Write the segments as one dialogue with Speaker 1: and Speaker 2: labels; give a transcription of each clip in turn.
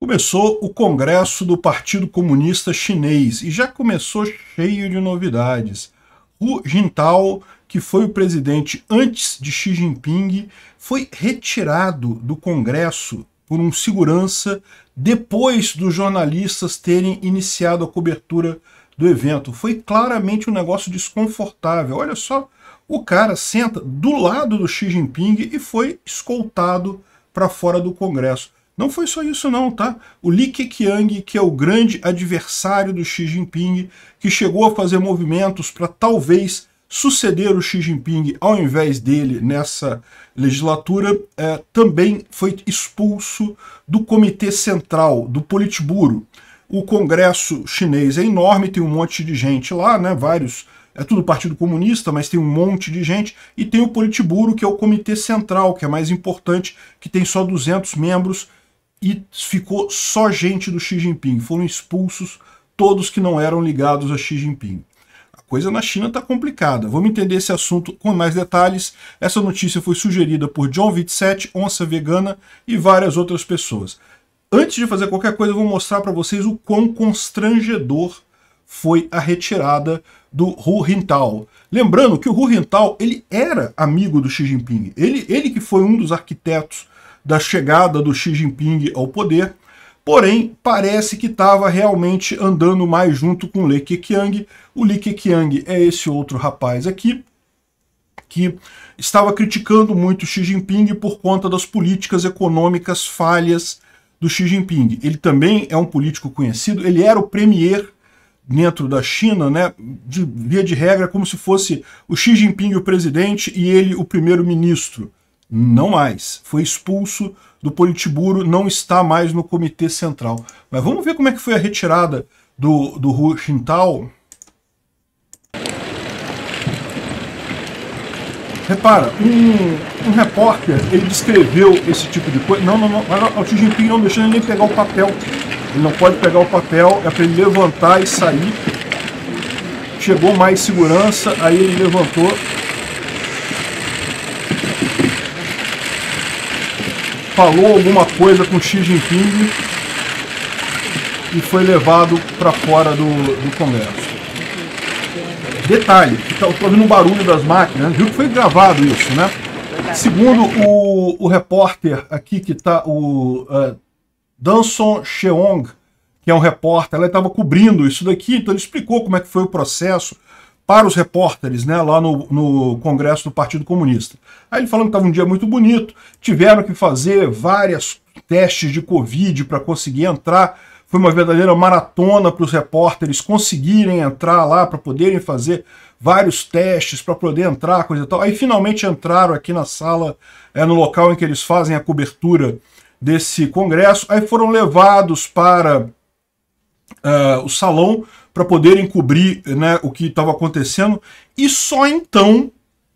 Speaker 1: começou o Congresso do Partido Comunista Chinês e já começou cheio de novidades. Hu Jintao, que foi o presidente antes de Xi Jinping, foi retirado do Congresso por um segurança depois dos jornalistas terem iniciado a cobertura do evento. Foi claramente um negócio desconfortável. Olha só, o cara senta do lado do Xi Jinping e foi escoltado para fora do Congresso. Não foi só isso não, tá? O Li Keqiang, que é o grande adversário do Xi Jinping, que chegou a fazer movimentos para talvez suceder o Xi Jinping ao invés dele nessa legislatura, é, também foi expulso do Comitê Central, do Politburo. O Congresso chinês é enorme, tem um monte de gente lá, né? Vários é tudo Partido Comunista, mas tem um monte de gente, e tem o Politburo, que é o comitê central, que é mais importante, que tem só 200 membros, e ficou só gente do Xi Jinping. Foram expulsos todos que não eram ligados a Xi Jinping. A coisa na China está complicada. Vamos entender esse assunto com mais detalhes. Essa notícia foi sugerida por John 27, Onça Vegana e várias outras pessoas. Antes de fazer qualquer coisa, eu vou mostrar para vocês o quão constrangedor foi a retirada do Hu Jintao. Lembrando que o Hu Jintao ele era amigo do Xi Jinping. Ele, ele que foi um dos arquitetos da chegada do Xi Jinping ao poder, porém parece que estava realmente andando mais junto com Li Keqiang. O Li Keqiang é esse outro rapaz aqui, que estava criticando muito Xi Jinping por conta das políticas econômicas falhas do Xi Jinping. Ele também é um político conhecido, ele era o premier dentro da China, né, de via de regra, como se fosse o Xi Jinping o presidente e ele o primeiro-ministro não mais. Foi expulso do Politburo, não está mais no Comitê Central. Mas vamos ver como é que foi a retirada do, do Hu Xintao. Repara, um, um, repórter, ele descreveu esse tipo de coisa. Não, não, não, o Xi Jinping não deixou ele nem pegar o papel. Ele não pode pegar o papel, é para ele levantar e sair. Chegou mais segurança, aí ele levantou, falou alguma coisa com Xi Jinping e foi levado para fora do, do Congresso. Detalhe, estou ouvindo um barulho das máquinas, viu que foi gravado isso, né? Segundo o, o repórter aqui que está, o uh, Danson Cheong, que é um repórter, ela estava cobrindo isso daqui, então ele explicou como é que foi o processo, para os repórteres né, lá no, no Congresso do Partido Comunista. Aí ele falando que estava um dia muito bonito, tiveram que fazer vários testes de Covid para conseguir entrar. Foi uma verdadeira maratona para os repórteres conseguirem entrar lá, para poderem fazer vários testes, para poder entrar, coisa e tal. Aí finalmente entraram aqui na sala, é, no local em que eles fazem a cobertura desse congresso. Aí foram levados para uh, o salão para poderem cobrir né, o que estava acontecendo, e só então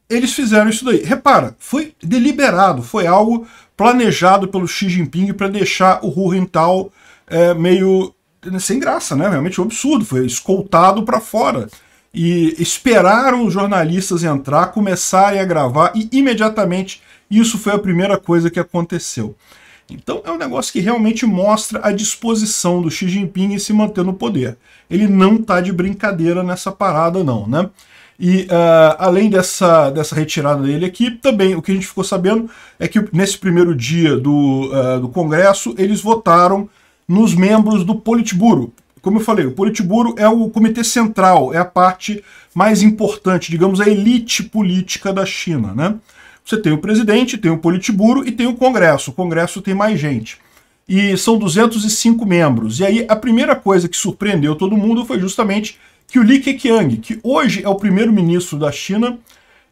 Speaker 1: eles fizeram isso daí. Repara, foi deliberado, foi algo planejado pelo Xi Jinping para deixar o Hu Jintao é, meio né, sem graça, né? Realmente um absurdo, foi escoltado para fora. E esperaram os jornalistas entrar, começarem a gravar e imediatamente isso foi a primeira coisa que aconteceu. Então é um negócio que realmente mostra a disposição do Xi Jinping em se manter no poder. Ele não está de brincadeira nessa parada, não, né? E uh, além dessa, dessa retirada dele aqui, também o que a gente ficou sabendo é que nesse primeiro dia do, uh, do Congresso, eles votaram nos membros do Politburo. Como eu falei, o Politburo é o comitê central, é a parte mais importante, digamos, a elite política da China, né? Você tem o presidente, tem o Politburo e tem o Congresso. O Congresso tem mais gente. E são 205 membros. E aí a primeira coisa que surpreendeu todo mundo foi justamente que o Li Keqiang, que hoje é o primeiro-ministro da China,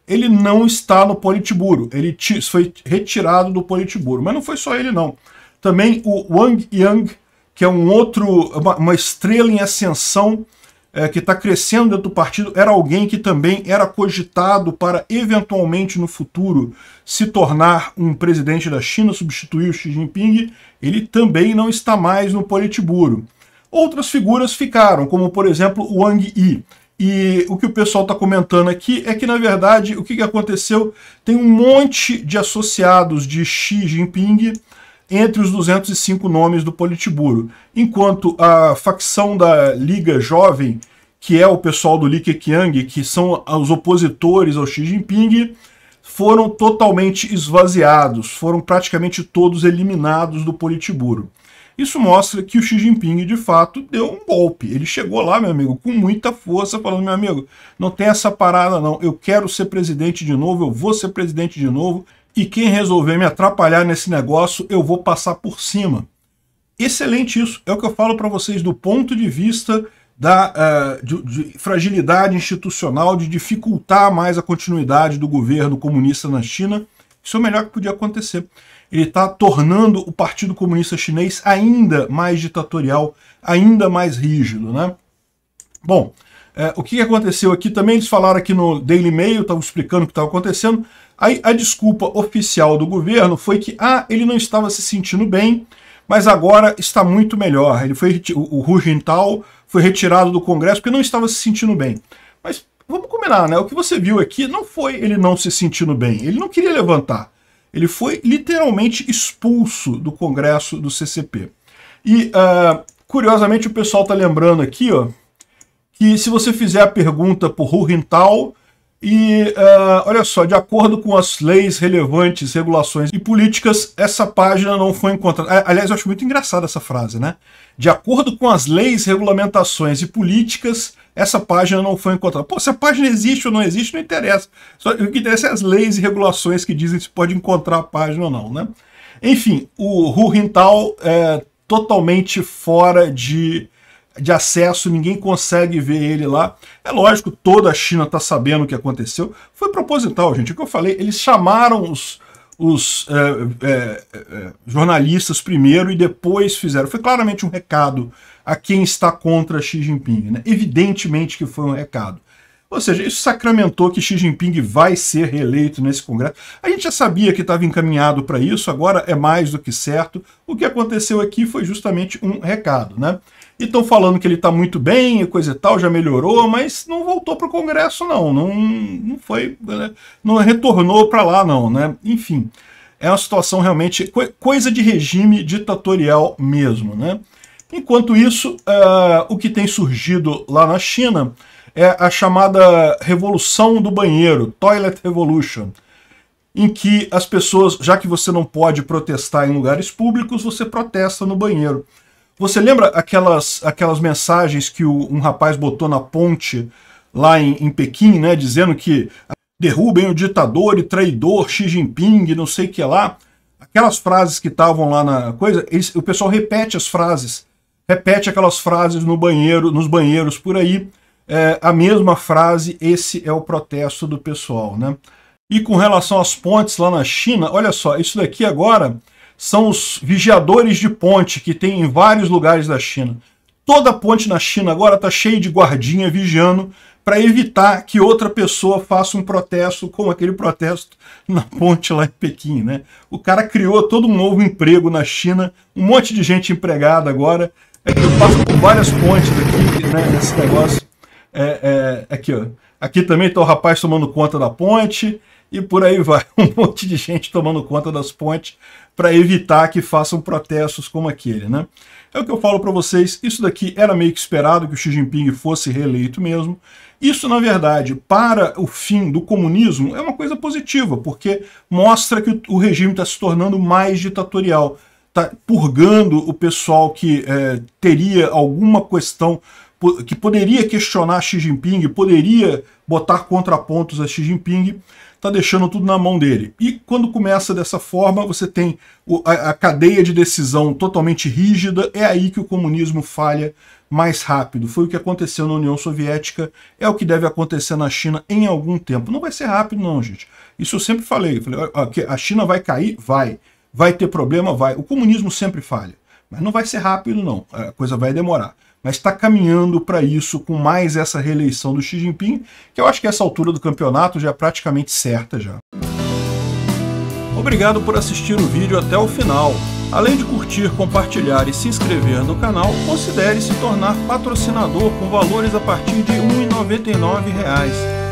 Speaker 1: ele não está no Politburo. Ele foi retirado do Politburo. Mas não foi só ele, não. Também o Wang Yang, que é um outro, uma, uma estrela em ascensão é, que está crescendo dentro do partido era alguém que também era cogitado para eventualmente no futuro se tornar um presidente da China, substituir o Xi Jinping, ele também não está mais no Politburo. Outras figuras ficaram, como por exemplo Wang Yi. E o que o pessoal está comentando aqui é que, na verdade, o que, que aconteceu? Tem um monte de associados de Xi Jinping entre os 205 nomes do Politburo, enquanto a facção da Liga Jovem, que é o pessoal do Li Keqiang, que são os opositores ao Xi Jinping, foram totalmente esvaziados, foram praticamente todos eliminados do Politburo. Isso mostra que o Xi Jinping, de fato, deu um golpe. Ele chegou lá, meu amigo, com muita força, falando, meu amigo, não tem essa parada não, eu quero ser presidente de novo, eu vou ser presidente de novo, e quem resolver me atrapalhar nesse negócio, eu vou passar por cima. Excelente isso. É o que eu falo para vocês do ponto de vista da uh, de, de fragilidade institucional, de dificultar mais a continuidade do governo comunista na China. Isso é o melhor que podia acontecer. Ele está tornando o Partido Comunista Chinês ainda mais ditatorial, ainda mais rígido. Né? Bom, é, o que aconteceu aqui também, eles falaram aqui no Daily Mail, estavam explicando o que estava acontecendo. Aí a desculpa oficial do governo foi que ah, ele não estava se sentindo bem, mas agora está muito melhor. Ele foi o Rugental foi retirado do Congresso porque não estava se sentindo bem. Mas vamos combinar, né? O que você viu aqui não foi ele não se sentindo bem. Ele não queria levantar. Ele foi literalmente expulso do Congresso do CCP. E uh, curiosamente o pessoal está lembrando aqui, ó, que se você fizer a pergunta por Rugental, e uh, olha só, de acordo com as leis relevantes, regulações e políticas, essa página não foi encontrada. Aliás, eu acho muito engraçada essa frase, né? De acordo com as leis, regulamentações e políticas, essa página não foi encontrada. Pô, se a página existe ou não existe, não interessa. Só, o que interessa é as leis e regulações que dizem se pode encontrar a página ou não, né? Enfim, o Hu é totalmente fora de de acesso, ninguém consegue ver ele lá. É lógico, toda a China está sabendo o que aconteceu. Foi proposital, gente. É o que eu falei, eles chamaram os, os é, é, é, jornalistas primeiro e depois fizeram. Foi claramente um recado a quem está contra Xi Jinping. Né? Evidentemente que foi um recado. Ou seja, isso sacramentou que Xi Jinping vai ser reeleito nesse Congresso. A gente já sabia que estava encaminhado para isso, agora é mais do que certo. O que aconteceu aqui foi justamente um recado, né? E estão falando que ele está muito bem e coisa e tal, já melhorou, mas não voltou para o Congresso, não. Não, não foi. Né? Não retornou para lá, não, né? Enfim, é uma situação realmente. coisa de regime ditatorial mesmo, né? Enquanto isso, uh, o que tem surgido lá na China é a chamada revolução do banheiro, Toilet Revolution, em que as pessoas, já que você não pode protestar em lugares públicos, você protesta no banheiro. Você lembra aquelas, aquelas mensagens que o, um rapaz botou na ponte lá em, em Pequim, né, dizendo que derrubem o ditador e traidor Xi Jinping, não sei o que lá. Aquelas frases que estavam lá na coisa, eles, o pessoal repete as frases, repete aquelas frases no banheiro, nos banheiros por aí, é, a mesma frase, esse é o protesto do pessoal. Né? E com relação às pontes lá na China, olha só, isso daqui agora são os vigiadores de ponte que tem em vários lugares da China. Toda ponte na China agora está cheia de guardinha vigiando para evitar que outra pessoa faça um protesto como aquele protesto na ponte lá em Pequim, né? O cara criou todo um novo emprego na China, um monte de gente empregada agora. É que eu passo por várias pontes aqui, né, nesse negócio. É, é, aqui, ó. aqui também está o rapaz tomando conta da ponte e por aí vai. Um monte de gente tomando conta das pontes para evitar que façam protestos como aquele. Né? É o que eu falo para vocês, isso daqui era meio que esperado que o Xi Jinping fosse reeleito mesmo. Isso, na verdade, para o fim do comunismo é uma coisa positiva, porque mostra que o regime está se tornando mais ditatorial, está purgando o pessoal que é, teria alguma questão que poderia questionar Xi Jinping, poderia botar contrapontos a Xi Jinping, está deixando tudo na mão dele. E quando começa dessa forma, você tem a, cadeia de decisão totalmente rígida, é aí que o comunismo falha mais rápido. Foi o que aconteceu na União Soviética, é o que deve acontecer na China em algum tempo. Não vai ser rápido não, gente. Isso eu sempre falei. falei a China vai cair? Vai. Vai ter problema? Vai. O comunismo sempre falha. Mas não vai ser rápido não, a coisa vai demorar mas está caminhando para isso com mais essa reeleição do Xi Jinping, que eu acho que essa altura do campeonato já é praticamente certa já. Obrigado por assistir o vídeo até o final. Além de curtir, compartilhar e se inscrever no canal, considere se tornar patrocinador com valores a partir de R$ 1,99